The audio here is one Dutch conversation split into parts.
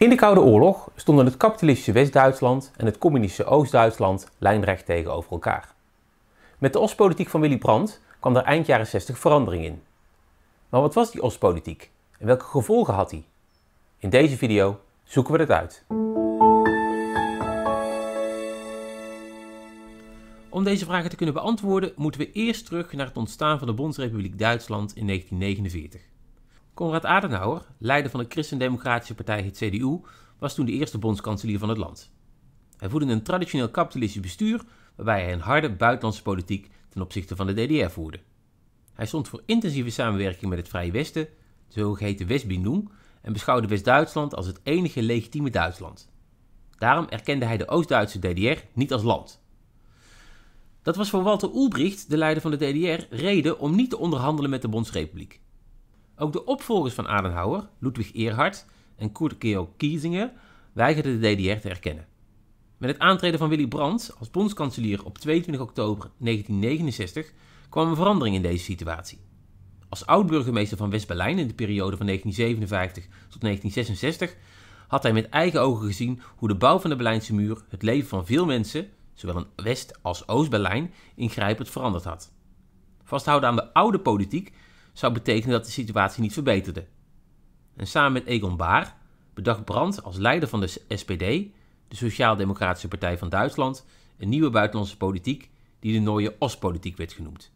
In de Koude Oorlog stonden het kapitalistische West-Duitsland en het communistische Oost-Duitsland lijnrecht tegenover elkaar. Met de Oostpolitiek van Willy Brandt kwam er eind jaren 60 verandering in. Maar wat was die Oostpolitiek en welke gevolgen had die? In deze video zoeken we dat uit. Om deze vragen te kunnen beantwoorden moeten we eerst terug naar het ontstaan van de Bondsrepubliek Duitsland in 1949. Konrad Adenauer, leider van de christendemocratische partij het CDU, was toen de eerste bondskanselier van het land. Hij voerde een traditioneel kapitalistisch bestuur waarbij hij een harde buitenlandse politiek ten opzichte van de DDR voerde. Hij stond voor intensieve samenwerking met het Vrije Westen, de zogeheten Westbindung, en beschouwde West-Duitsland als het enige legitieme Duitsland. Daarom erkende hij de Oost-Duitse DDR niet als land. Dat was voor Walter Ulbricht, de leider van de DDR, reden om niet te onderhandelen met de Bondsrepubliek. Ook de opvolgers van Adenauer, Ludwig Erhard en Kurt Georg Kiesinger, weigerden de DDR te erkennen. Met het aantreden van Willy Brandt als bondskanselier op 22 oktober 1969 kwam een verandering in deze situatie. Als oud-burgemeester van West-Berlijn in de periode van 1957 tot 1966 had hij met eigen ogen gezien hoe de bouw van de Berlijnse muur het leven van veel mensen, zowel in West- als Oost-Berlijn, ingrijpend veranderd had. Vasthouden aan de oude politiek zou betekenen dat de situatie niet verbeterde. En samen met Egon Baar bedacht Brandt als leider van de SPD, de Sociaal-Democratische Partij van Duitsland, een nieuwe buitenlandse politiek die de Nooie Ostpolitiek werd genoemd.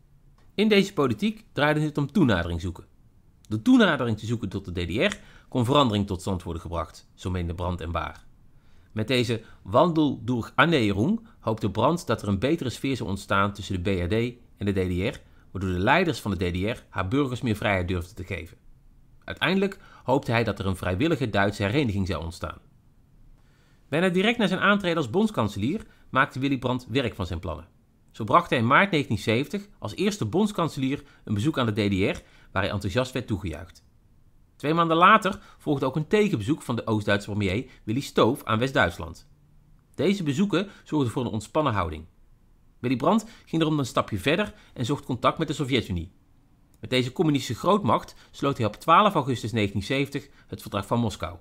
In deze politiek draaide het om toenadering zoeken. Door toenadering te zoeken tot de DDR kon verandering tot stand worden gebracht, zo meende Brandt en Baar. Met deze wandel door Annäherung hoopte Brandt dat er een betere sfeer zou ontstaan tussen de BRD en de DDR, waardoor de leiders van de DDR haar burgers meer vrijheid durfden te geven. Uiteindelijk hoopte hij dat er een vrijwillige Duitse hereniging zou ontstaan. Bijna direct na zijn aantreden als bondskanselier maakte Willy Brandt werk van zijn plannen. Zo bracht hij in maart 1970 als eerste bondskanselier een bezoek aan de DDR, waar hij enthousiast werd toegejuicht. Twee maanden later volgde ook een tegenbezoek van de Oost-Duitse premier Willy Stoof aan West-Duitsland. Deze bezoeken zorgden voor een ontspannen houding. Willy Brandt ging daarom een stapje verder en zocht contact met de Sovjet-Unie. Met deze communistische grootmacht sloot hij op 12 augustus 1970 het Verdrag van Moskou.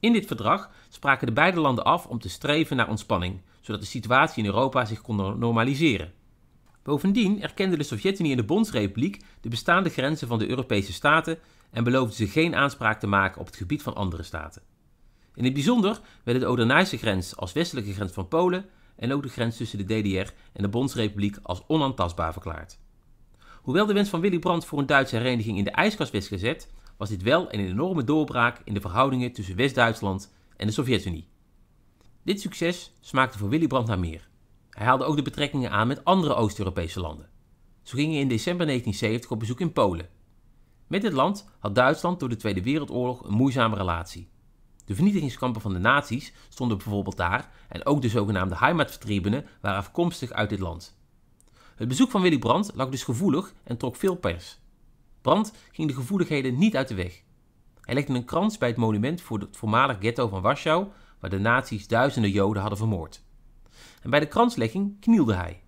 In dit verdrag spraken de beide landen af om te streven naar ontspanning, zodat de situatie in Europa zich kon normaliseren. Bovendien erkende de Sovjet-Unie en de Bondsrepubliek de bestaande grenzen van de Europese staten en beloofden ze geen aanspraak te maken op het gebied van andere staten. In het bijzonder werd de oder grens als westelijke grens van Polen en ook de grens tussen de DDR en de Bondsrepubliek als onaantastbaar verklaard. Hoewel de wens van Willy Brandt voor een Duitse hereniging in de ijskast werd gezet, was dit wel een enorme doorbraak in de verhoudingen tussen West-Duitsland en de Sovjet-Unie. Dit succes smaakte voor Willy Brandt naar meer. Hij haalde ook de betrekkingen aan met andere Oost-Europese landen. Zo ging hij in december 1970 op bezoek in Polen. Met dit land had Duitsland door de Tweede Wereldoorlog een moeizame relatie. De vernietigingskampen van de naties stonden bijvoorbeeld daar en ook de zogenaamde Heimatvertriebenen waren afkomstig uit dit land. Het bezoek van Willy Brandt lag dus gevoelig en trok veel pers. Brandt ging de gevoeligheden niet uit de weg. Hij legde een krans bij het monument voor het voormalig ghetto van Warschau, waar de nazi's duizenden Joden hadden vermoord. En bij de kranslegging knielde hij.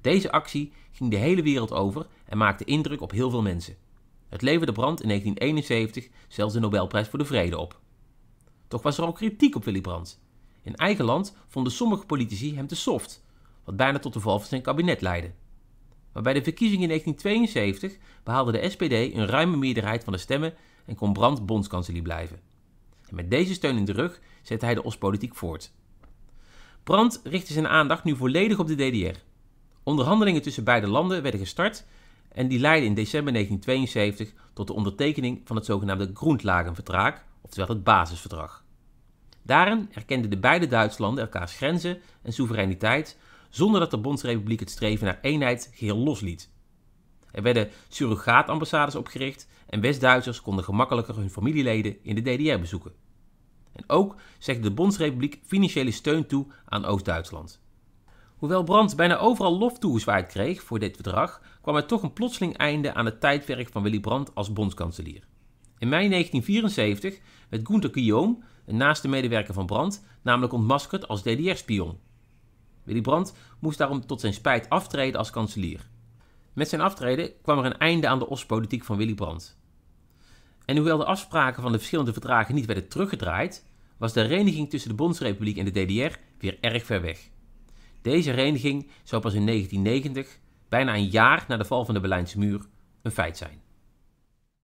Deze actie ging de hele wereld over en maakte indruk op heel veel mensen. Het leverde Brandt in 1971 zelfs de Nobelprijs voor de Vrede op. Toch was er ook kritiek op Willy Brandt. In eigen land vonden sommige politici hem te soft, wat bijna tot de val van zijn kabinet leidde. Maar bij de verkiezingen in 1972 behaalde de SPD een ruime meerderheid van de stemmen en kon Brandt bondskanselier blijven. En met deze steun in de rug zette hij de Oostpolitiek voort. Brandt richtte zijn aandacht nu volledig op de DDR. Onderhandelingen tussen beide landen werden gestart en die leidden in december 1972 tot de ondertekening van het zogenaamde Groenlagenvertrag. Terwijl het basisverdrag. Daarin erkenden de beide Duitslanden elkaars grenzen en soevereiniteit zonder dat de Bondsrepubliek het streven naar eenheid geheel losliet. Er werden surrogaatambassades opgericht en West-Duitsers konden gemakkelijker hun familieleden in de DDR bezoeken. En ook zegde de Bondsrepubliek financiële steun toe aan Oost-Duitsland. Hoewel Brandt bijna overal lof toegezwaaid kreeg voor dit verdrag, kwam er toch een plotseling einde aan het tijdwerk van Willy Brandt als bondskanselier. In mei 1974 werd Gunther Guillaume, een naaste medewerker van Brandt, namelijk ontmaskerd als DDR-spion. Willy Brandt moest daarom tot zijn spijt aftreden als kanselier. Met zijn aftreden kwam er een einde aan de ospolitiek van Willy Brandt. En hoewel de afspraken van de verschillende verdragen niet werden teruggedraaid, was de reniging tussen de Bondsrepubliek en de DDR weer erg ver weg. Deze reniging zou pas in 1990, bijna een jaar na de val van de Berlijnse muur, een feit zijn.